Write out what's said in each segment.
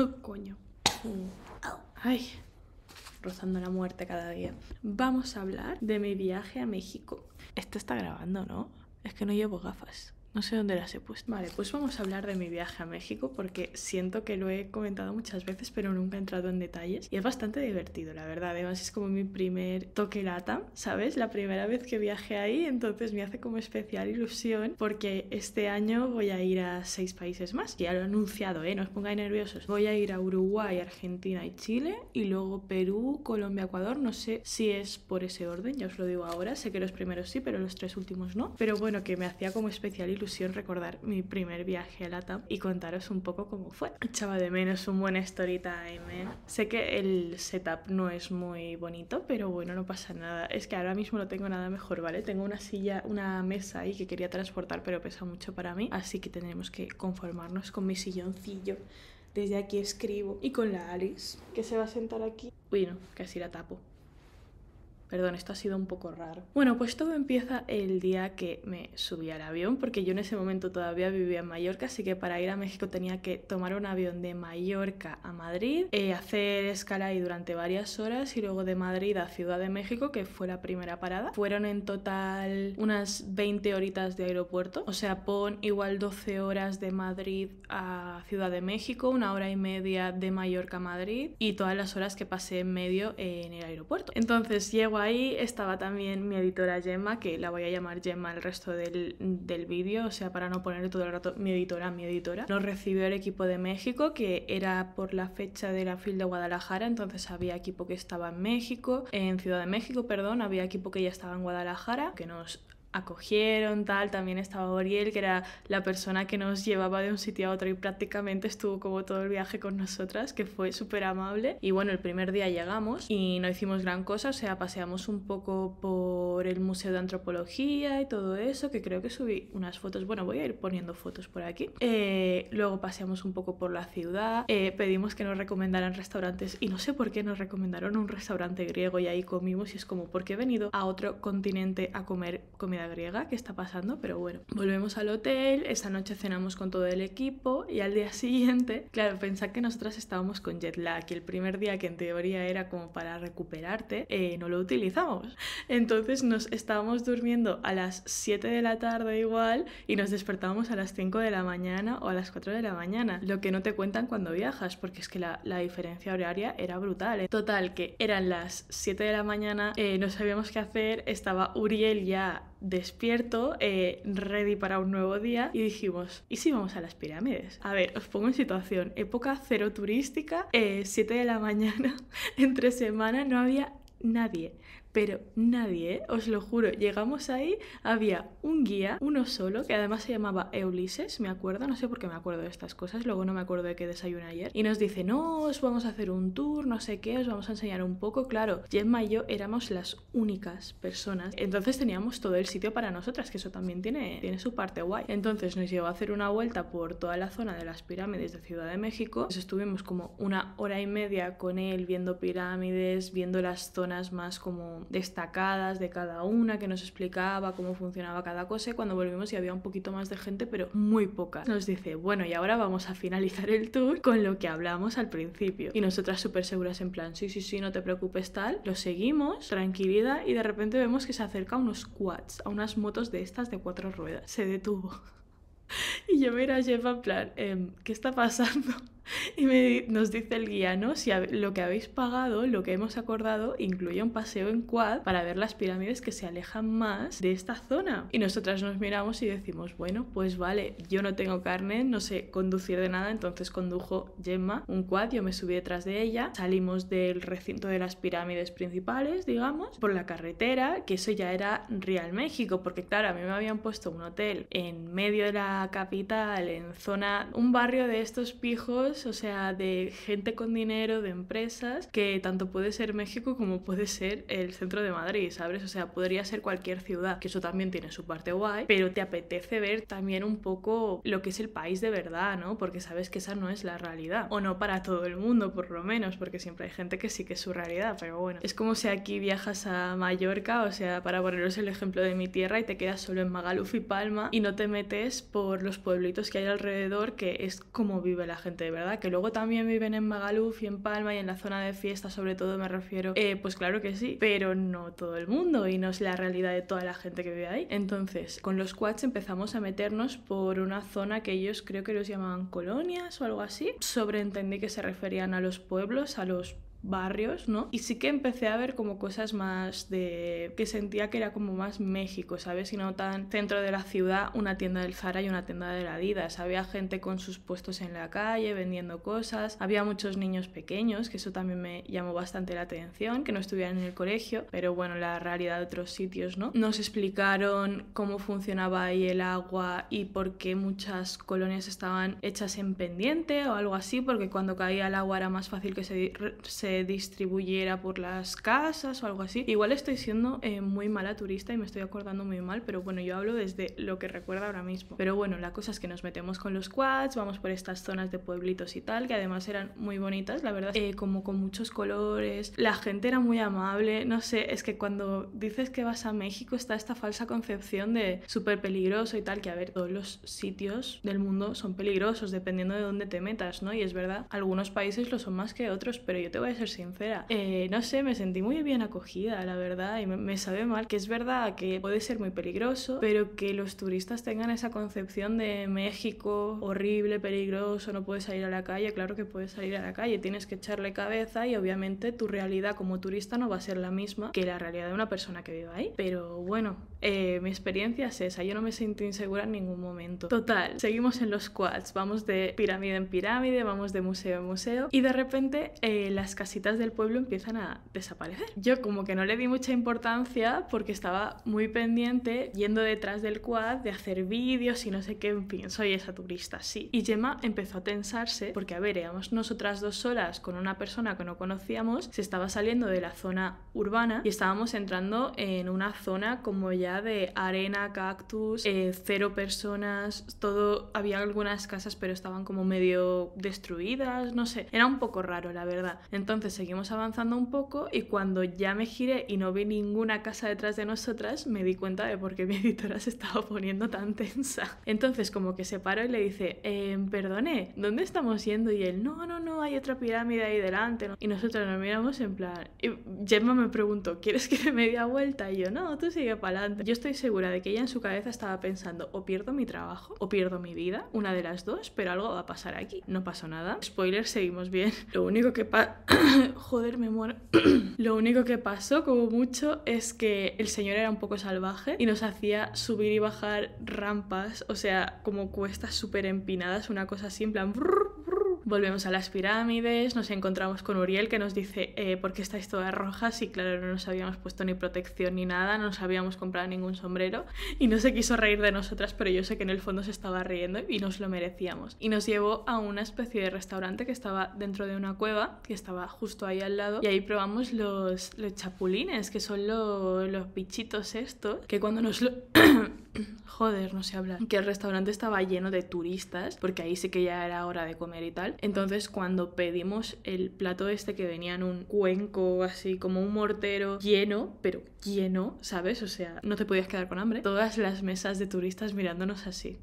Coño. Ay, rozando la muerte cada día. Vamos a hablar de mi viaje a México. Esto está grabando, ¿no? Es que no llevo gafas. No sé dónde las he puesto. Vale, pues vamos a hablar de mi viaje a México porque siento que lo he comentado muchas veces pero nunca he entrado en detalles y es bastante divertido, la verdad. Además es como mi primer toque lata, ¿sabes? La primera vez que viaje ahí, entonces me hace como especial ilusión porque este año voy a ir a seis países más. Ya lo he anunciado, ¿eh? No os pongáis nerviosos. Voy a ir a Uruguay, Argentina y Chile y luego Perú, Colombia, Ecuador. No sé si es por ese orden, ya os lo digo ahora. Sé que los primeros sí, pero los tres últimos no. Pero bueno, que me hacía como especial ilusión recordar mi primer viaje a la tap y contaros un poco cómo fue. Echaba de menos un buen story time. ¿eh? Sé que el setup no es muy bonito, pero bueno, no pasa nada. Es que ahora mismo no tengo nada mejor, ¿vale? Tengo una silla, una mesa ahí que quería transportar, pero pesa mucho para mí, así que tendremos que conformarnos con mi silloncillo. Desde aquí escribo y con la Alice, que se va a sentar aquí. Bueno, casi la tapo. Perdón, esto ha sido un poco raro. Bueno, pues todo empieza el día que me subí al avión, porque yo en ese momento todavía vivía en Mallorca, así que para ir a México tenía que tomar un avión de Mallorca a Madrid, eh, hacer escala ahí durante varias horas y luego de Madrid a Ciudad de México, que fue la primera parada. Fueron en total unas 20 horitas de aeropuerto, o sea, pon igual 12 horas de Madrid a Ciudad de México, una hora y media de Mallorca a Madrid y todas las horas que pasé en medio en el aeropuerto. Entonces llego ahí estaba también mi editora Gemma, que la voy a llamar Gemma el resto del, vídeo, o sea, para no poner todo el rato mi editora, mi editora. Nos recibió el equipo de México, que era por la fecha de la FIL de Guadalajara, entonces había equipo que estaba en México, en Ciudad de México, perdón, había equipo que ya estaba en Guadalajara, que nos acogieron, tal, también estaba Oriel, que era la persona que nos llevaba de un sitio a otro y prácticamente estuvo como todo el viaje con nosotras, que fue súper amable. Y bueno, el primer día llegamos y no hicimos gran cosa, o sea, paseamos un poco por el Museo de Antropología y todo eso, que creo que subí unas fotos, bueno, voy a ir poniendo fotos por aquí. Eh, luego paseamos un poco por la ciudad, eh, pedimos que nos recomendaran restaurantes y no sé por qué nos recomendaron un restaurante griego y ahí comimos y es como, porque he venido a otro continente a comer comida griega que está pasando, pero bueno. Volvemos al hotel, esa noche cenamos con todo el equipo y al día siguiente, claro, pensad que nosotras estábamos con jet lag y el primer día que en teoría era como para recuperarte, eh, no lo utilizamos. Entonces nos estábamos durmiendo a las 7 de la tarde igual y nos despertábamos a las 5 de la mañana o a las 4 de la mañana, lo que no te cuentan cuando viajas porque es que la, diferencia horaria era brutal. ¿eh? Total, que eran las 7 de la mañana, eh, no sabíamos qué hacer, estaba Uriel ya despierto, eh, ready para un nuevo día, y dijimos, ¿y si vamos a las pirámides? A ver, os pongo en situación, época cero turística, 7 eh, de la mañana, entre semana no había nadie, pero nadie, ¿eh? os lo juro, llegamos ahí, había un guía, uno solo, que además se llamaba Eulises, me acuerdo, no sé por qué me acuerdo de estas cosas, luego no me acuerdo de qué desayuné ayer, y nos dice, no, os vamos a hacer un tour, no sé qué, os vamos a enseñar un poco, claro, Gemma y yo éramos las únicas personas, entonces teníamos todo el sitio para nosotras, que eso también tiene, tiene su parte guay, entonces nos llevó a hacer una vuelta por toda la zona de las pirámides de Ciudad de México, estuvimos como una hora y media con él viendo pirámides, viendo las zonas más como destacadas de cada una, que nos explicaba cómo funcionaba cada cosa. Y cuando volvimos y había un poquito más de gente, pero muy poca. Nos dice, bueno, y ahora vamos a finalizar el tour con lo que hablamos al principio. Y nosotras súper seguras en plan, sí, sí, sí, no te preocupes tal. Lo seguimos, tranquilidad, y de repente vemos que se acerca a unos quads, a unas motos de estas de cuatro ruedas. Se detuvo. y yo mira a Jeff en plan, em, ¿qué está pasando? Y nos dice el guía, ¿no? Si lo que habéis pagado, lo que hemos acordado, incluye un paseo en quad para ver las pirámides que se alejan más de esta zona. Y nosotras nos miramos y decimos, bueno, pues vale, yo no tengo carne, no sé conducir de nada, entonces condujo Gemma un quad, yo me subí detrás de ella, salimos del recinto de las pirámides principales, digamos, por la carretera, que eso ya era Real México, porque claro, a mí me habían puesto un hotel en medio de la capital, en zona, un barrio de estos pijos o sea, de gente con dinero, de empresas, que tanto puede ser México como puede ser el centro de Madrid, ¿sabes? O sea, podría ser cualquier ciudad, que eso también tiene su parte guay, pero te apetece ver también un poco lo que es el país de verdad, ¿no? Porque sabes que esa no es la realidad, o no para todo el mundo, por lo menos, porque siempre hay gente que sí que es su realidad, pero bueno, es como si aquí viajas a Mallorca, o sea, para poneros el ejemplo de mi tierra y te quedas solo en Magaluf y Palma y no te metes por los pueblitos que hay alrededor, que es como vive la gente de verdad que luego también viven en Magaluf y en Palma y en la zona de fiesta, sobre todo me refiero, eh, pues claro que sí, pero no todo el mundo y no es la realidad de toda la gente que vive ahí. Entonces, con los quads empezamos a meternos por una zona que ellos creo que los llamaban colonias o algo así. Sobreentendí que se referían a los pueblos, a los barrios, ¿no? Y sí que empecé a ver como cosas más de... que sentía que era como más México, ¿sabes? Y no tan centro de la ciudad, una tienda del Zara y una tienda de la Adidas. Había gente con sus puestos en la calle vendiendo cosas, había muchos niños pequeños, que eso también me llamó bastante la atención, que no estuvieran en el colegio, pero bueno, la realidad de otros sitios, ¿no? Nos explicaron cómo funcionaba ahí el agua y por qué muchas colonias estaban hechas en pendiente o algo así, porque cuando caía el agua era más fácil que se distribuyera por las casas o algo así. Igual estoy siendo eh, muy mala turista y me estoy acordando muy mal, pero bueno, yo hablo desde lo que recuerdo ahora mismo. Pero bueno, la cosa es que nos metemos con los quads, vamos por estas zonas de pueblitos y tal, que además eran muy bonitas, la verdad, eh, como con muchos colores, la gente era muy amable, no sé, es que cuando dices que vas a México está esta falsa concepción de súper peligroso y tal, que a ver, todos los sitios del mundo son peligrosos dependiendo de dónde te metas, ¿no? Y es verdad, algunos países lo son más que otros, pero yo te voy a sincera. Eh, no sé, me sentí muy bien acogida, la verdad, y me, sabe mal que es verdad que puede ser muy peligroso, pero que los turistas tengan esa concepción de México horrible, peligroso, no puedes salir a la calle. Claro que puedes salir a la calle, tienes que echarle cabeza y obviamente tu realidad como turista no va a ser la misma que la realidad de una persona que vive ahí. Pero bueno, eh, mi experiencia es esa, yo no me sentí insegura en ningún momento. Total, seguimos en los quads, vamos de pirámide en pirámide, vamos de museo en museo y de repente eh, las casas casitas del pueblo empiezan a desaparecer. Yo como que no le di mucha importancia porque estaba muy pendiente yendo detrás del quad de hacer vídeos y no sé qué, en fin, soy esa turista, sí. Y Gemma empezó a tensarse porque, a ver, éramos nosotras dos solas con una persona que no conocíamos, se estaba saliendo de la zona urbana y estábamos entrando en una zona como ya de arena, cactus, eh, cero personas, todo, había algunas casas pero estaban como medio destruidas, no sé, era un poco raro la verdad. Entonces entonces seguimos avanzando un poco y cuando ya me giré y no vi ninguna casa detrás de nosotras, me di cuenta de por qué mi editora se estaba poniendo tan tensa. Entonces como que se paró y le dice, eh, perdone, ¿dónde estamos yendo? Y él, no, no, no, hay otra pirámide ahí delante. Y nosotros nos miramos en plan, y Gemma me preguntó, ¿quieres que me media vuelta? Y yo, no, tú sigue para adelante. Yo estoy segura de que ella en su cabeza estaba pensando, o pierdo mi trabajo, o pierdo mi vida, una de las dos, pero algo va a pasar aquí. No pasó nada. Spoiler, seguimos bien. Lo único que pasa... Joder, me muero. Lo único que pasó, como mucho, es que el señor era un poco salvaje y nos hacía subir y bajar rampas, o sea, como cuestas súper empinadas, una cosa simple. en Volvemos a las pirámides, nos encontramos con Uriel que nos dice eh, por qué estáis todas rojas y claro, no nos habíamos puesto ni protección ni nada, no nos habíamos comprado ningún sombrero y no se quiso reír de nosotras, pero yo sé que en el fondo se estaba riendo y nos lo merecíamos. Y nos llevó a una especie de restaurante que estaba dentro de una cueva, que estaba justo ahí al lado y ahí probamos los, chapulines, que son los, los bichitos estos, que cuando nos lo... joder, no sé hablar, que el restaurante estaba lleno de turistas, porque ahí sé que ya era hora de comer y tal. Entonces cuando pedimos el plato este que venía en un cuenco, así como un mortero, lleno, pero lleno, ¿sabes? O sea, no te podías quedar con hambre. Todas las mesas de turistas mirándonos así.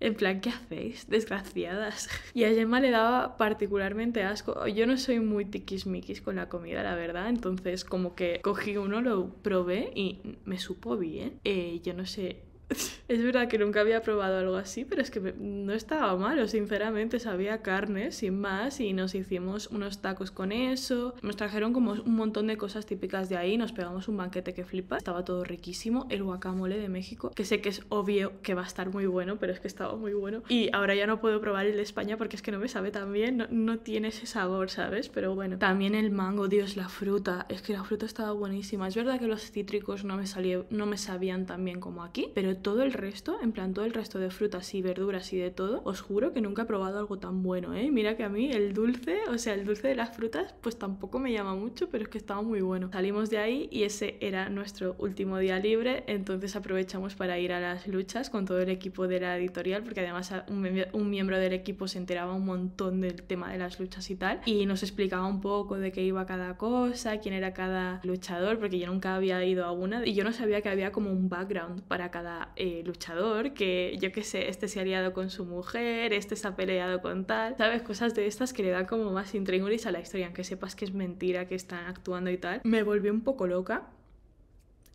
En plan, ¿qué hacéis? Desgraciadas. Y a Gemma le daba particularmente asco. Yo no soy muy tiquismiquis con la comida, la verdad. Entonces, como que cogí uno, lo probé y me supo bien. Eh, yo no sé Es verdad que nunca había probado algo así, pero es que no estaba malo, sinceramente, sabía carne, sin más, y nos hicimos unos tacos con eso, nos trajeron como un montón de cosas típicas de ahí, nos pegamos un banquete que flipa, estaba todo riquísimo, el guacamole de México, que sé que es obvio que va a estar muy bueno, pero es que estaba muy bueno, y ahora ya no puedo probar el de España porque es que no me sabe tan bien, no, tiene ese sabor, ¿sabes? Pero bueno, también el mango, Dios, la fruta, es que la fruta estaba buenísima, es verdad que los cítricos no me, no me sabían tan bien como aquí, pero todo el resto, en plan todo el resto de frutas y verduras y de todo, os juro que nunca he probado algo tan bueno, ¿eh? Mira que a mí el dulce, o sea, el dulce de las frutas, pues tampoco me llama mucho, pero es que estaba muy bueno. Salimos de ahí y ese era nuestro último día libre, entonces aprovechamos para ir a las luchas con todo el equipo de la editorial, porque además un, miembro del equipo se enteraba un montón del tema de las luchas y tal, y nos explicaba un poco de qué iba cada cosa, quién era cada luchador, porque yo nunca había ido a una y yo no sabía que había como un background para cada eh, luchador, que yo qué sé, este se ha liado con su mujer, este se ha peleado con tal, ¿sabes? Cosas de estas que le dan como más intríngulis a la historia, aunque sepas que es mentira, que están actuando y tal. Me volvió un poco loca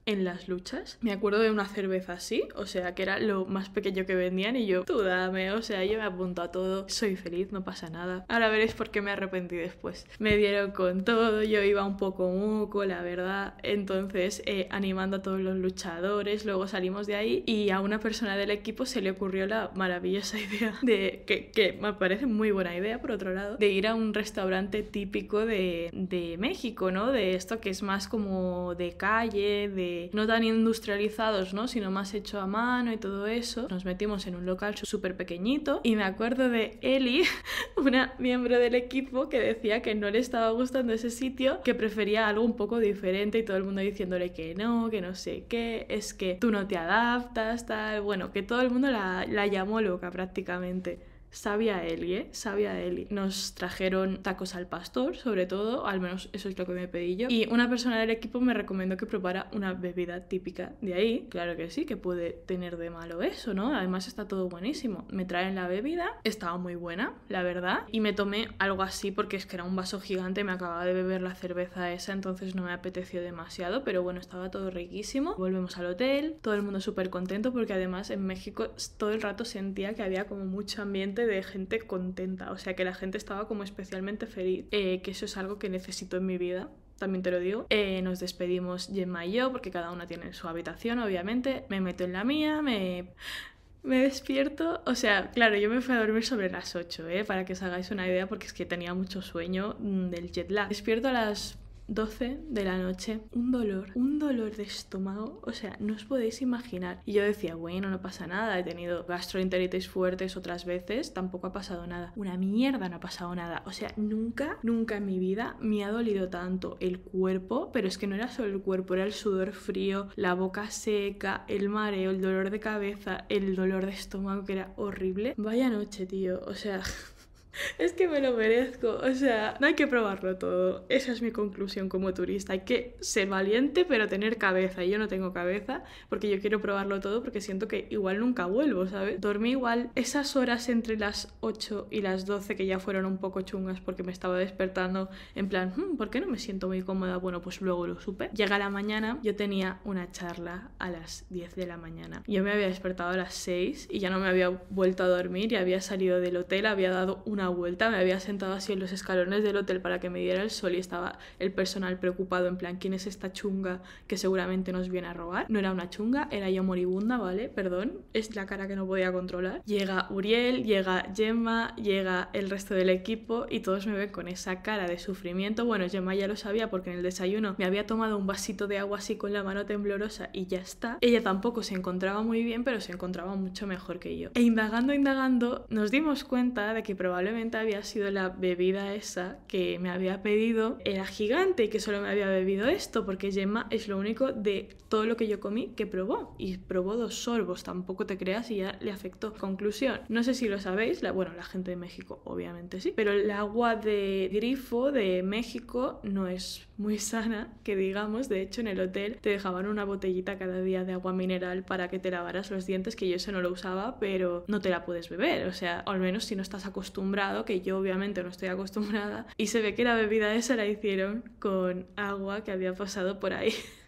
en las luchas. Me acuerdo de una cerveza así, o sea, que era lo más pequeño que vendían y yo, tú dame, o sea, yo me apunto a todo, soy feliz, no pasa nada. Ahora veréis por qué me arrepentí después. Me dieron con todo, yo iba un poco muco, la verdad. Entonces, eh, animando a todos los luchadores, luego salimos de ahí y a una persona del equipo se le ocurrió la maravillosa idea de que, me parece muy buena idea, por otro lado, de ir a un restaurante típico de, de México, ¿no? De esto que es más como de calle, de no tan industrializados, ¿no? Sino más hecho a mano y todo eso. Nos metimos en un local súper pequeñito y me acuerdo de Eli, una miembro del equipo, que decía que no le estaba gustando ese sitio, que prefería algo un poco diferente y todo el mundo diciéndole que no, que no sé qué, es que tú no te adaptas, tal. Bueno, que todo el mundo la llamó loca prácticamente. Sabia Eli, ¿eh? Sabia Eli. Nos trajeron tacos al pastor, sobre todo, al menos eso es lo que me pedí yo. Y una persona del equipo me recomendó que prepara una bebida típica de ahí. Claro que sí, que puede tener de malo eso, ¿no? Además está todo buenísimo. Me traen la bebida, estaba muy buena, la verdad. Y me tomé algo así porque es que era un vaso gigante, me acababa de beber la cerveza esa, entonces no me apeteció demasiado, pero bueno, estaba todo riquísimo. Volvemos al hotel, todo el mundo súper contento porque además en México todo el rato sentía que había como mucho ambiente de gente contenta, o sea que la gente estaba como especialmente feliz, eh, que eso es algo que necesito en mi vida, también te lo digo. Eh, nos despedimos Gemma y yo, porque cada una tiene su habitación, obviamente. Me meto en la mía, me... Me despierto, o sea, claro, yo me fui a dormir sobre las 8, eh, para que os hagáis una idea, porque es que tenía mucho sueño mm, del jet lag. Despierto a las 12 de la noche, un dolor, un dolor de estómago, o sea, no os podéis imaginar. Y yo decía, bueno, no pasa nada, he tenido gastroenteritis fuertes otras veces, tampoco ha pasado nada. Una mierda, no ha pasado nada. O sea, nunca, nunca en mi vida me ha dolido tanto el cuerpo, pero es que no era solo el cuerpo, era el sudor frío, la boca seca, el mareo, el dolor de cabeza, el dolor de estómago, que era horrible. Vaya noche, tío, o sea... Es que me lo merezco, o sea, no hay que probarlo todo. Esa es mi conclusión como turista. Hay que ser valiente pero tener cabeza. Y yo no tengo cabeza porque yo quiero probarlo todo porque siento que igual nunca vuelvo, ¿sabes? Dormí igual esas horas entre las 8 y las 12 que ya fueron un poco chungas porque me estaba despertando en plan, hmm, ¿por qué no me siento muy cómoda? Bueno, pues luego lo supe. Llega la mañana, yo tenía una charla a las 10 de la mañana. Yo me había despertado a las 6 y ya no me había vuelto a dormir y había salido del hotel, había dado una una vuelta, me había sentado así en los escalones del hotel para que me diera el sol y estaba el personal preocupado en plan, ¿quién es esta chunga que seguramente nos viene a robar? No era una chunga, era yo moribunda, ¿vale? Perdón, es la cara que no podía controlar. Llega Uriel, llega Gemma, llega el resto del equipo y todos me ven con esa cara de sufrimiento. Bueno, Gemma ya lo sabía porque en el desayuno me había tomado un vasito de agua así con la mano temblorosa y ya está. Ella tampoco se encontraba muy bien, pero se encontraba mucho mejor que yo. E indagando, indagando, nos dimos cuenta de que probablemente había sido la bebida esa que me había pedido, era gigante y que solo me había bebido esto, porque Gemma es lo único de todo lo que yo comí que probó. Y probó dos sorbos, tampoco te creas, y ya le afectó. Conclusión, no sé si lo sabéis, bueno, la gente de México obviamente sí, pero el agua de grifo de México no es muy sana, que digamos, de hecho en el hotel te dejaban una botellita cada día de agua mineral para que te lavaras los dientes, que yo eso no lo usaba, pero no te la puedes beber, o sea, al menos si no estás acostumbrado que yo obviamente no estoy acostumbrada, y se ve que la bebida esa la hicieron con agua que había pasado por ahí.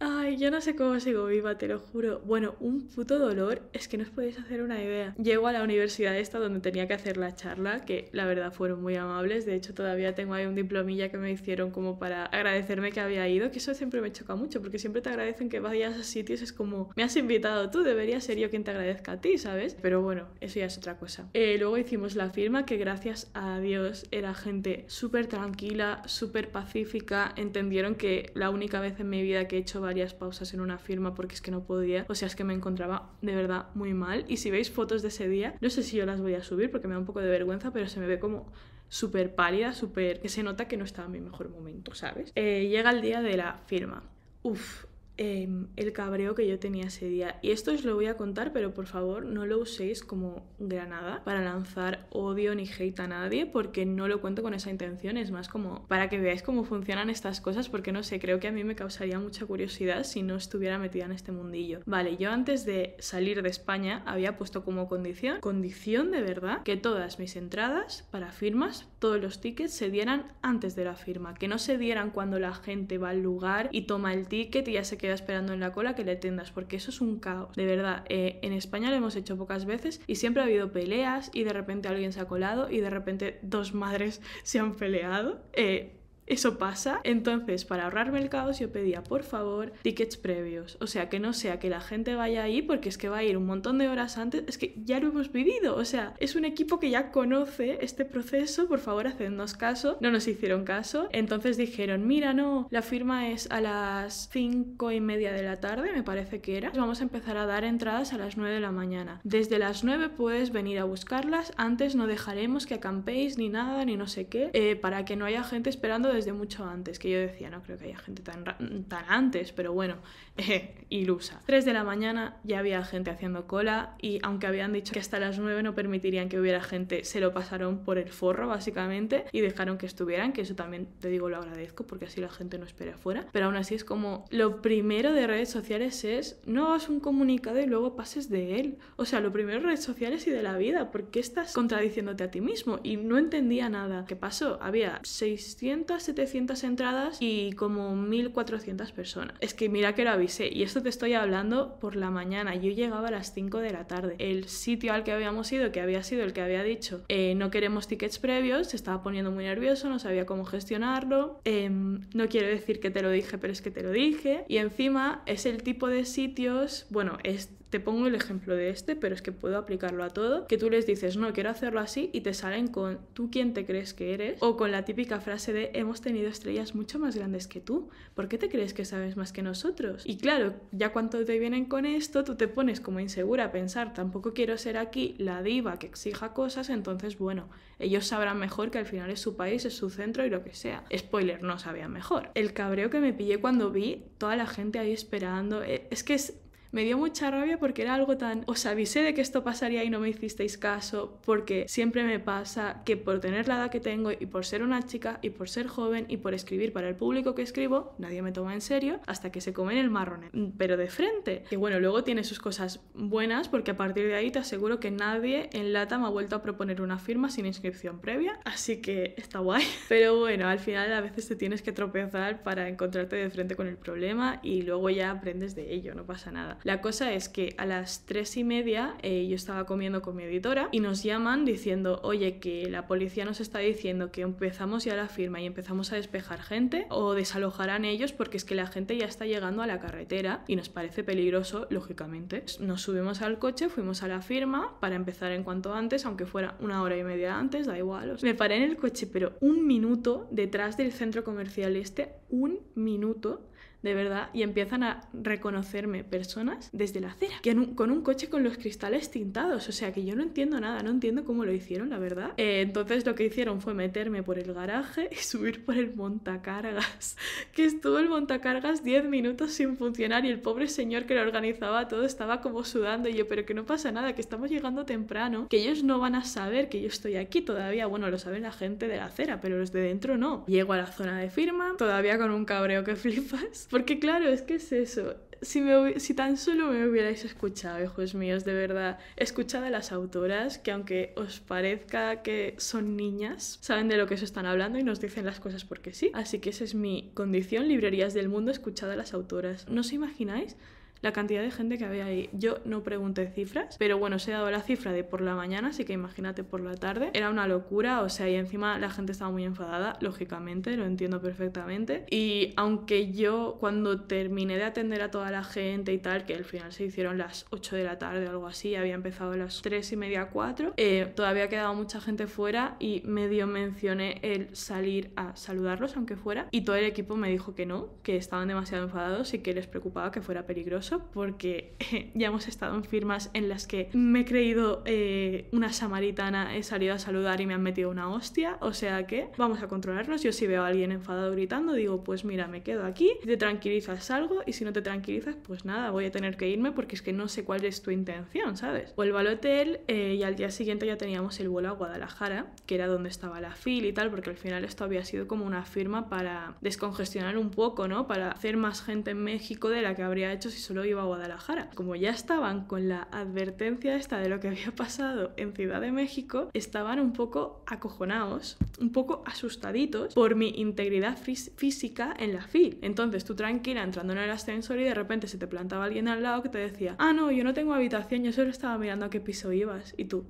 Ay, yo no sé cómo sigo viva, te lo juro. Bueno, un puto dolor, es que no os podéis hacer una idea. Llego a la universidad esta donde tenía que hacer la charla, que la verdad fueron muy amables. De hecho, todavía tengo ahí un diplomilla que me hicieron como para agradecerme que había ido, que eso siempre me choca mucho, porque siempre te agradecen que vayas a sitios, es como, me has invitado tú, debería ser yo quien te agradezca a ti, ¿sabes? Pero bueno, eso ya es otra cosa. Eh, luego hicimos la firma, que gracias a Dios era gente súper tranquila, súper pacífica, entendieron que la única vez en mi vida que he hecho varias pausas en una firma porque es que no podía. O sea, es que me encontraba de verdad muy mal. Y si veis fotos de ese día, no sé si yo las voy a subir porque me da un poco de vergüenza, pero se me ve como súper pálida, súper... que se nota que no estaba en mi mejor momento, ¿sabes? Eh, llega el día de la firma. uff Em, el cabreo que yo tenía ese día. Y esto os lo voy a contar, pero por favor no lo uséis como granada para lanzar odio ni hate a nadie, porque no lo cuento con esa intención, es más como para que veáis cómo funcionan estas cosas, porque no sé, creo que a mí me causaría mucha curiosidad si no estuviera metida en este mundillo. Vale, yo antes de salir de España había puesto como condición, condición de verdad, que todas mis entradas para firmas todos los tickets se dieran antes de la firma, que no se dieran cuando la gente va al lugar y toma el ticket y ya se queda esperando en la cola que le tendas, porque eso es un caos. De verdad, eh, en España lo hemos hecho pocas veces y siempre ha habido peleas y de repente alguien se ha colado y de repente dos madres se han peleado. Eh, eso pasa. Entonces, para ahorrarme el caos, yo pedía, por favor, tickets previos. O sea, que no sea que la gente vaya ahí, porque es que va a ir un montón de horas antes. Es que ya lo hemos vivido. O sea, es un equipo que ya conoce este proceso. Por favor, hacednos caso. No nos hicieron caso. Entonces dijeron, mira, no, la firma es a las cinco y media de la tarde, me parece que era. Vamos a empezar a dar entradas a las 9 de la mañana. Desde las 9 puedes venir a buscarlas. Antes no dejaremos que acampéis ni nada, ni no sé qué, eh, para que no haya gente esperando desde mucho antes, que yo decía, no creo que haya gente tan, tan antes, pero bueno, eh, ilusa. 3 de la mañana ya había gente haciendo cola y aunque habían dicho que hasta las 9 no permitirían que hubiera gente, se lo pasaron por el forro básicamente y dejaron que estuvieran, que eso también te digo lo agradezco porque así la gente no espera afuera, pero aún así es como lo primero de redes sociales es no hagas un comunicado y luego pases de él. O sea, lo primero de redes sociales y de la vida, porque estás contradiciéndote a ti mismo y no entendía nada. ¿Qué pasó? Había 600 700 entradas y como 1400 personas. Es que mira que lo avisé y esto te estoy hablando por la mañana. Yo llegaba a las 5 de la tarde. El sitio al que habíamos ido, que había sido el que había dicho, eh, no queremos tickets previos, se estaba poniendo muy nervioso, no sabía cómo gestionarlo. Em, no quiero decir que te lo dije, pero es que te lo dije. Y encima es el tipo de sitios, bueno, es te pongo el ejemplo de este, pero es que puedo aplicarlo a todo, que tú les dices, no, quiero hacerlo así y te salen con tú quién te crees que eres o con la típica frase de hemos tenido estrellas mucho más grandes que tú, ¿por qué te crees que sabes más que nosotros? Y claro, ya cuando te vienen con esto, tú te pones como insegura a pensar, tampoco quiero ser aquí la diva que exija cosas, entonces bueno, ellos sabrán mejor que al final es su país, es su centro y lo que sea. Spoiler, no sabían mejor. El cabreo que me pillé cuando vi toda la gente ahí esperando, eh, es que es me dio mucha rabia porque era algo tan... Os avisé de que esto pasaría y no me hicisteis caso, porque siempre me pasa que por tener la edad que tengo y por ser una chica y por ser joven y por escribir para el público que escribo, nadie me toma en serio hasta que se comen el marrón Pero de frente. Y bueno, luego tiene sus cosas buenas porque a partir de ahí te aseguro que nadie en Lata me ha vuelto a proponer una firma sin inscripción previa, así que está guay. Pero bueno, al final a veces te tienes que tropezar para encontrarte de frente con el problema y luego ya aprendes de ello, no pasa nada. La cosa es que a las tres y media eh, yo estaba comiendo con mi editora y nos llaman diciendo, oye, que la policía nos está diciendo que empezamos ya la firma y empezamos a despejar gente o desalojarán ellos porque es que la gente ya está llegando a la carretera y nos parece peligroso, lógicamente. Nos subimos al coche, fuimos a la firma para empezar en cuanto antes, aunque fuera una hora y media antes, da igual. me paré en el coche, pero un minuto detrás del centro comercial este, un minuto de verdad, y empiezan a reconocerme personas desde la acera, que con un coche con los cristales tintados, o sea que yo no entiendo nada, no entiendo cómo lo hicieron, la verdad. Eh, entonces lo que hicieron fue meterme por el garaje y subir por el montacargas, que estuvo el montacargas 10 minutos sin funcionar y el pobre señor que lo organizaba todo estaba como sudando y yo, pero que no pasa nada, que estamos llegando temprano, que ellos no van a saber que yo estoy aquí todavía, bueno, lo saben la gente de la acera, pero los de dentro no. Llego a la zona de firma, todavía con un cabreo que flipas porque claro, es que es eso. Si, si tan solo me hubierais escuchado, hijos míos, de verdad, escuchad a las autoras que aunque os parezca que son niñas, saben de lo que se están hablando y nos dicen las cosas porque sí. Así que esa es mi condición, librerías del mundo, escuchad a las autoras. ¿No os imagináis? la cantidad de gente que había ahí. Yo no pregunté cifras, pero bueno, se ha dado la cifra de por la mañana, así que imagínate por la tarde. Era una locura, o sea, y encima la gente estaba muy enfadada, lógicamente, lo entiendo perfectamente. Y aunque yo cuando terminé de atender a toda la gente y tal, que al final se hicieron las 8 de la tarde o algo así, había empezado las 3 y media, 4, eh, todavía quedaba mucha gente fuera y medio mencioné el salir a saludarlos, aunque fuera, y todo el equipo me dijo que no, que estaban demasiado enfadados y que les preocupaba que fuera peligroso porque ya hemos estado en firmas en las que me he creído eh, una samaritana, he salido a saludar y me han metido una hostia, o sea que vamos a controlarnos. Yo si veo a alguien enfadado gritando, digo, pues mira, me quedo aquí, te tranquilizas, algo y si no te tranquilizas, pues nada, voy a tener que irme porque es que no sé cuál es tu intención, ¿sabes? Vuelvo al hotel eh, y al día siguiente ya teníamos el vuelo a Guadalajara, que era donde estaba la fila y tal, porque al final esto había sido como una firma para descongestionar un poco, ¿no? Para hacer más gente en México de la que habría hecho si solo iba a Guadalajara. Como ya estaban con la advertencia esta de lo que había pasado en Ciudad de México, estaban un poco acojonados, un poco asustaditos por mi integridad física en la FIL. Entonces tú tranquila entrando en el ascensor y de repente se te plantaba alguien al lado que te decía, ah, no, yo no tengo habitación, yo solo estaba mirando a qué piso ibas. Y tú,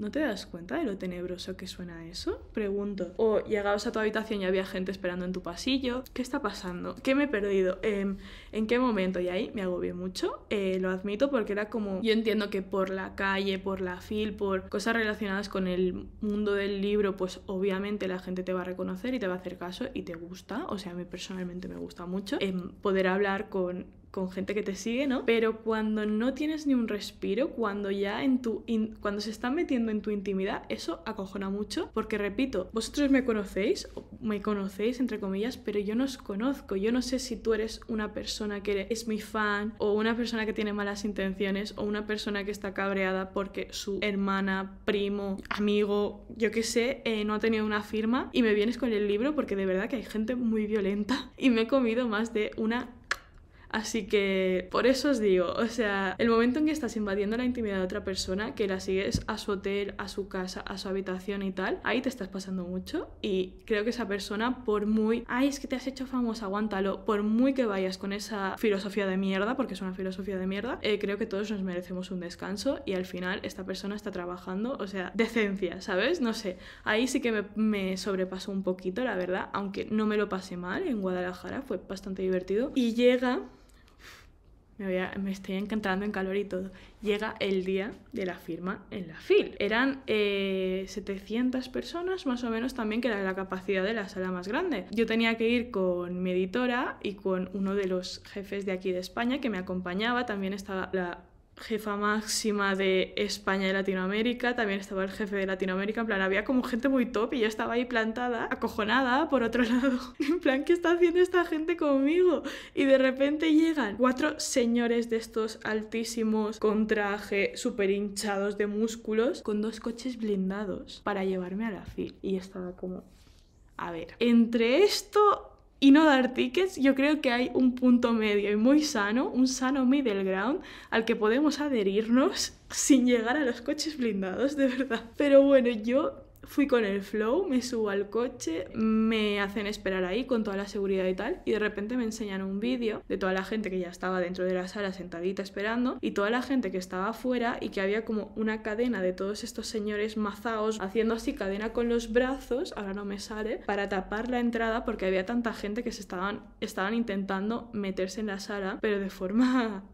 ¿No te das cuenta de lo tenebroso que suena eso? Pregunto. O llegabas a tu habitación y había gente esperando en tu pasillo. ¿Qué está pasando? ¿Qué me he perdido? Em, ¿En qué momento? Y ahí me agobié mucho. Eh, lo admito porque era como... Yo entiendo que por la calle, por la fil, por cosas relacionadas con el mundo del libro, pues obviamente la gente te va a reconocer y te va a hacer caso y te gusta. O sea, a mí personalmente me gusta mucho em, poder hablar con con gente que te sigue, ¿no? Pero cuando no tienes ni un respiro, cuando ya en tu cuando se están metiendo en tu intimidad, eso acojona mucho, porque repito, vosotros me conocéis, me conocéis entre comillas, pero yo no os conozco, yo no sé si tú eres una persona que es mi fan o una persona que tiene malas intenciones o una persona que está cabreada porque su hermana, primo, amigo, yo qué sé, eh, no ha tenido una firma y me vienes con el libro porque de verdad que hay gente muy violenta y me he comido más de una Así que por eso os digo, o sea, el momento en que estás invadiendo la intimidad de otra persona, que la sigues a su hotel, a su casa, a su habitación y tal, ahí te estás pasando mucho y creo que esa persona, por muy, ay, es que te has hecho famosa, aguántalo, por muy que vayas con esa filosofía de mierda, porque es una filosofía de mierda, eh, creo que todos nos merecemos un descanso y al final esta persona está trabajando, o sea, decencia, ¿sabes? No sé, ahí sí que me, me sobrepasó un poquito, la verdad, aunque no me lo pasé mal, en Guadalajara fue bastante divertido y llega me, me estoy encantando en calor y todo. Llega el día de la firma en la FIL. Eran 700 eh, personas más o menos también, que era la capacidad de la sala más grande. Yo tenía que ir con mi editora y con uno de los jefes de aquí de España que me acompañaba. También estaba la jefa máxima de España y Latinoamérica, también estaba el jefe de Latinoamérica, en plan, había como gente muy top y yo estaba ahí plantada, acojonada, por otro lado, en plan, ¿qué está haciendo esta gente conmigo? Y de repente llegan cuatro señores de estos altísimos con traje súper hinchados de músculos, con dos coches blindados para llevarme a la fila Y estaba como... A ver, entre esto y no dar tickets, yo creo que hay un punto medio y muy sano, un sano middle ground al que podemos adherirnos sin llegar a los coches blindados, de verdad. Pero bueno, yo fui con el flow, me subo al coche, me hacen esperar ahí con toda la seguridad y tal, y de repente me enseñan un vídeo de toda la gente que ya estaba dentro de la sala sentadita esperando y toda la gente que estaba afuera y que había como una cadena de todos estos señores mazaos haciendo así cadena con los brazos, ahora no me sale, para tapar la entrada porque había tanta gente que se estaban, estaban intentando meterse en la sala, pero de forma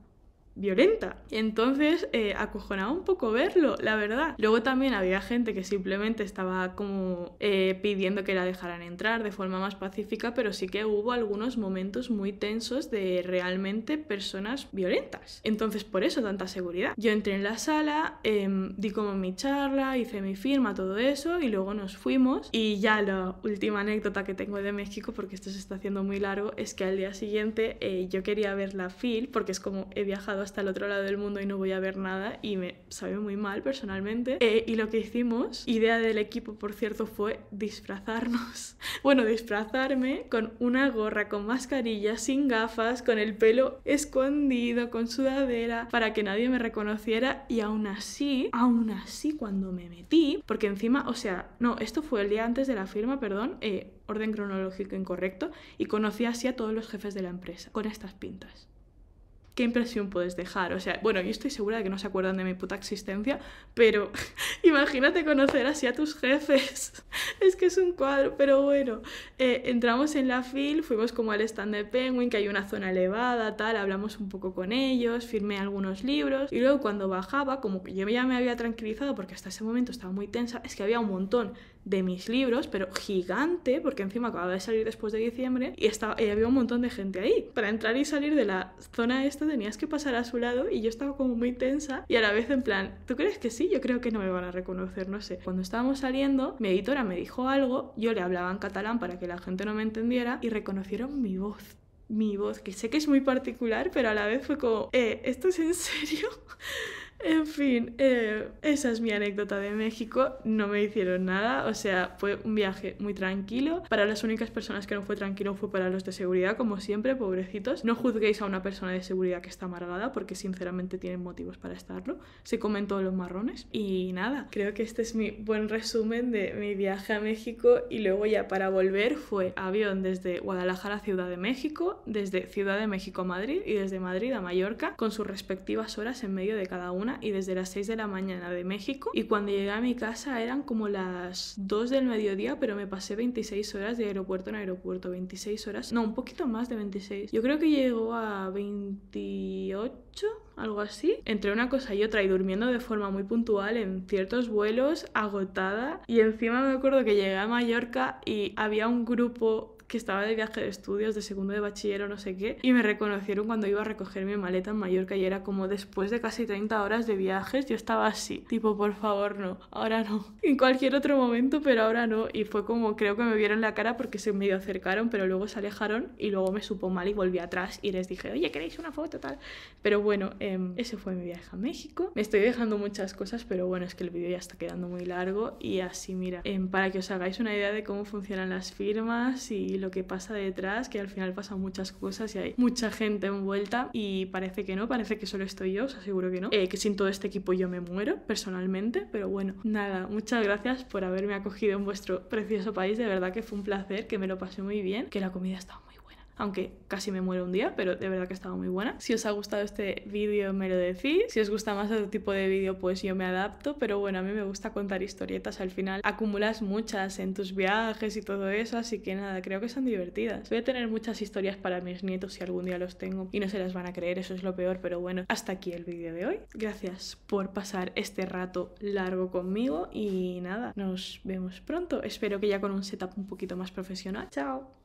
violenta. Entonces, eh, acojonaba un poco verlo, la verdad. Luego también había gente que simplemente estaba como eh, pidiendo que la dejaran entrar de forma más pacífica, pero sí que hubo algunos momentos muy tensos de realmente personas violentas. Entonces, por eso tanta seguridad. Yo entré en la sala, em, di como mi charla, hice mi firma, todo eso, y luego nos fuimos. Y ya la última anécdota que tengo de México, porque esto se está haciendo muy largo, es que al día siguiente eh, yo quería ver la FIL, porque es como he viajado hasta el otro lado del mundo y no voy a ver nada y me sabe muy mal personalmente. Eh, y lo que hicimos, idea del equipo por cierto, fue disfrazarnos. bueno, disfrazarme con una gorra, con mascarilla, sin gafas, con el pelo escondido, con sudadera, para que nadie me reconociera y aún así, aún así cuando me metí, porque encima, o sea, no, esto fue el día antes de la firma, perdón, eh, orden cronológico incorrecto, y conocí así a todos los jefes de la empresa, con estas pintas. ¿qué impresión puedes dejar? O sea, bueno, yo estoy segura de que no se acuerdan de mi puta existencia, pero imagínate conocer así a tus jefes. es que es un cuadro, pero bueno. Eh, entramos en la fil, fuimos como al stand de Penguin, que hay una zona elevada, tal, hablamos un poco con ellos, firmé algunos libros y luego cuando bajaba, como que yo ya me había tranquilizado porque hasta ese momento estaba muy tensa, es que había un montón de mis libros, pero gigante, porque encima acababa de salir después de diciembre y, estaba, había un montón de gente ahí. Para entrar y salir de la zona esta tenías que pasar a su lado y yo estaba como muy tensa y a la vez en plan, ¿tú crees que sí? Yo creo que no me van a reconocer, no sé. Cuando estábamos saliendo, mi editora me dijo algo, yo le hablaba en catalán para que la gente no me entendiera y reconocieron mi voz mi voz, que sé que es muy particular, pero a la vez fue como, eh, ¿esto es en serio? En fin, eh, esa es mi anécdota de México. No me hicieron nada, o sea, fue un viaje muy tranquilo. Para las únicas personas que no fue tranquilo fue para los de seguridad, como siempre, pobrecitos. No juzguéis a una persona de seguridad que está amargada, porque sinceramente tienen motivos para estarlo. Se comen todos los marrones. Y nada, creo que este es mi buen resumen de mi viaje a México. Y luego ya para volver fue avión desde Guadalajara a Ciudad de México, desde Ciudad de México a Madrid y desde Madrid a Mallorca, con sus respectivas horas en medio de cada uno y desde las 6 de la mañana de México y cuando llegué a mi casa eran como las 2 del mediodía, pero me pasé 26 horas de aeropuerto en aeropuerto, 26 horas, no, un poquito más de 26. Yo creo que llegó a 28 algo así, entre una cosa y otra y durmiendo de forma muy puntual en ciertos vuelos, agotada. Y encima me acuerdo que llegué a Mallorca y había un grupo que estaba de viaje de estudios, de segundo de bachiller o no sé qué, y me reconocieron cuando iba a recoger mi maleta en Mallorca y era como después de casi 30 horas de viajes, yo estaba así, tipo, por favor, no, ahora no. En cualquier otro momento, pero ahora no. Y fue como, creo que me vieron la cara porque se medio acercaron, pero luego se alejaron y luego me supo mal y volví atrás y les dije, oye, ¿queréis una foto tal? Pero bueno, em, ese fue mi viaje a México. Me estoy dejando muchas cosas, pero bueno, es que el vídeo ya está quedando muy largo y así, mira, em, para que os hagáis una idea de cómo funcionan las firmas y lo que pasa detrás, que al final pasan muchas cosas y hay mucha gente envuelta y parece que no, parece que solo estoy yo, os aseguro que no, eh, que sin todo este equipo yo me muero personalmente, pero bueno, nada, muchas gracias por haberme acogido en vuestro precioso país, de verdad que fue un placer, que me lo pasé muy bien, que la comida estaba muy aunque casi me muero un día, pero de verdad que estaba muy buena. Si os ha gustado este vídeo me lo decís, si os gusta más otro tipo de vídeo pues yo me adapto, pero bueno, a mí me gusta contar historietas, al final acumulas muchas en tus viajes y todo eso, así que nada, creo que son divertidas. Voy a tener muchas historias para mis nietos si algún día los tengo y no se las van a creer, eso es lo peor, pero bueno, hasta aquí el vídeo de hoy. Gracias por pasar este rato largo conmigo y nada, nos vemos pronto, espero que ya con un setup un poquito más profesional. ¡Chao!